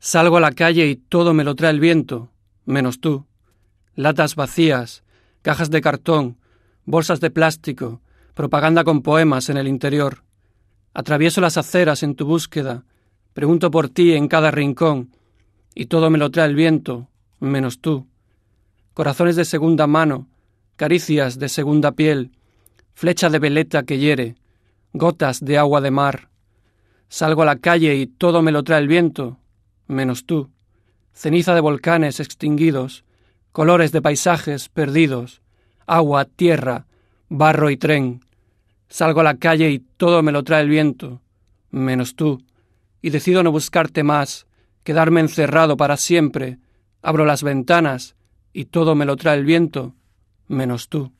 Salgo a la calle y todo me lo trae el viento, menos tú. Latas vacías, cajas de cartón, bolsas de plástico, propaganda con poemas en el interior. Atravieso las aceras en tu búsqueda, pregunto por ti en cada rincón, y todo me lo trae el viento, menos tú. Corazones de segunda mano, caricias de segunda piel, flecha de veleta que hiere, gotas de agua de mar. Salgo a la calle y todo me lo trae el viento, menos tú, ceniza de volcanes extinguidos, colores de paisajes perdidos, agua, tierra, barro y tren. Salgo a la calle y todo me lo trae el viento, menos tú, y decido no buscarte más, quedarme encerrado para siempre. Abro las ventanas y todo me lo trae el viento, menos tú.